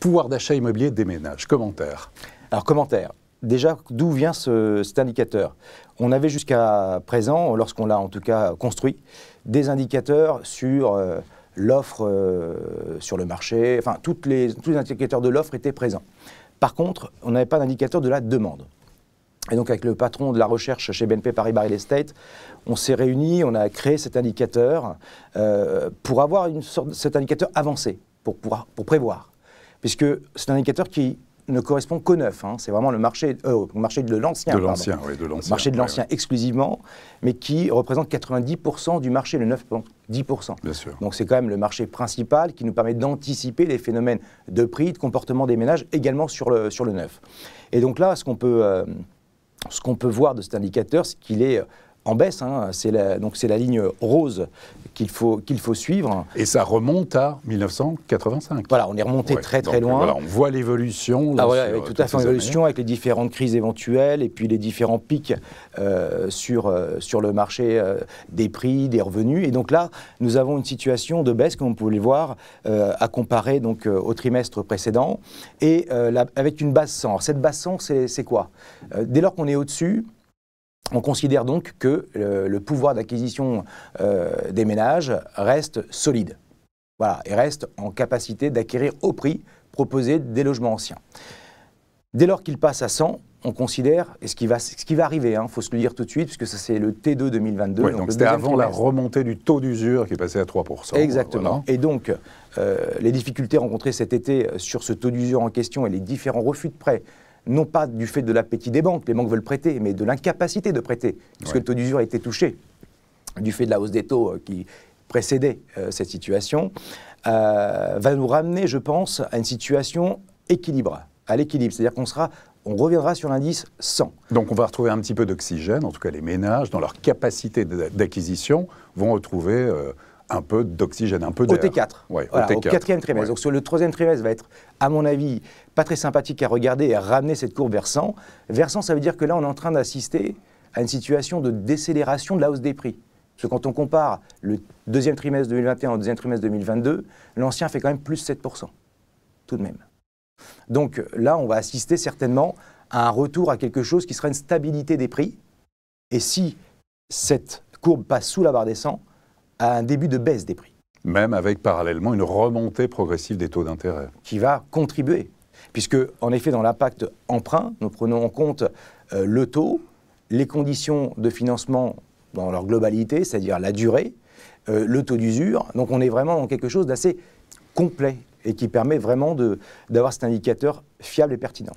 pouvoir d'achat immobilier des ménages. Commentaire. Alors, commentaire. Déjà, d'où vient cet indicateur On avait jusqu'à présent, lorsqu'on l'a en tout cas construit, des indicateurs sur euh, l'offre euh, sur le marché, enfin, toutes les, tous les indicateurs de l'offre étaient présents. Par contre, on n'avait pas d'indicateur de la demande. Et donc, avec le patron de la recherche chez BNP Paris Real Estate, on s'est réunis, on a créé cet indicateur euh, pour avoir une sorte, cet indicateur avancé, pour, pouvoir pour prévoir puisque c'est un indicateur qui ne correspond qu'au neuf. Hein. C'est vraiment le marché, euh, marché de l'ancien. De Marché de l'ancien exclusivement, mais qui représente 90% du marché, le neuf, 10%. Donc c'est quand même le marché principal qui nous permet d'anticiper les phénomènes de prix, de comportement des ménages, également sur le, sur le neuf. Et donc là, ce qu'on peut, euh, ce peut voir de cet indicateur, c'est qu'il est euh, en baisse. Hein. C'est la, donc c'est la ligne rose qu'il faut, suivre. Et ça remonte à 1985. Voilà, on est remonté très très loin. on voit l'évolution. Ah, avec tout à fait l'évolution, avec les différentes crises éventuelles et puis les différents pics euh, euh, sur, le marché euh, des prix, des revenus. Et donc là, nous avons une situation de baisse, comme vous pouvez le voir, à comparer donc, au trimestre précédent, et avec une base 100. cette base 100, c'est quoi Dès lors qu'on est au-dessus, on considère donc que euh, le, pouvoir d'acquisition euh, des ménages reste solide. Voilà, et reste en capacité d'acquérir au prix proposé des logements anciens. Dès lors qu'il passe à 100, on considère, et ce qui va, ce qui va arriver, il hein, faut se le dire tout de suite, puisque ça c'est le T2 2022. donc c'était avant la remontée du taux d'usure qui est passé à 3%. Exactement. Et donc, euh, les difficultés rencontrées cet été sur ce taux d'usure en question et les différents refus de prêts non pas du fait de l'appétit des banques, les banques veulent prêter, mais de l'incapacité de prêter, puisque le taux d'usure a été touché du fait de la hausse des taux euh, qui précédait euh, cette situation, euh, va nous ramener, je pense, à une situation équilibrée, à l'équilibre. C'est-à-dire qu'on sera on reviendra sur l'indice 100. Donc on va retrouver un petit peu d'oxygène, en tout cas les ménages, dans leur capacité d'acquisition, vont retrouver un peu d'oxygène, un peu d'air. Au T4. au, quatrième trimestre. Donc sur le troisième trimestre va être, à mon avis, pas très sympathique à regarder et ramener cette courbe versant. 100. ça veut dire que là, on est en train d'assister à une situation de décélération de la hausse des prix. Parce que quand on compare le deuxième trimestre 2021 au deuxième trimestre 2022, l'ancien fait quand même plus 7%, tout de même. Donc là, on va assister certainement à un retour à quelque chose qui sera une stabilité des prix. Et si cette courbe passe sous la barre des 100, à un début de baisse des prix. Même avec parallèlement une remontée progressive des taux d'intérêt. Qui va contribuer. Puisque, en effet, dans l'impact emprunt, nous prenons en compte euh, le taux, les conditions de financement dans leur globalité, c'est-à-dire la durée, euh, le taux d'usure. Donc on est vraiment dans quelque chose d'assez complet et qui permet vraiment d'avoir cet indicateur fiable et pertinent.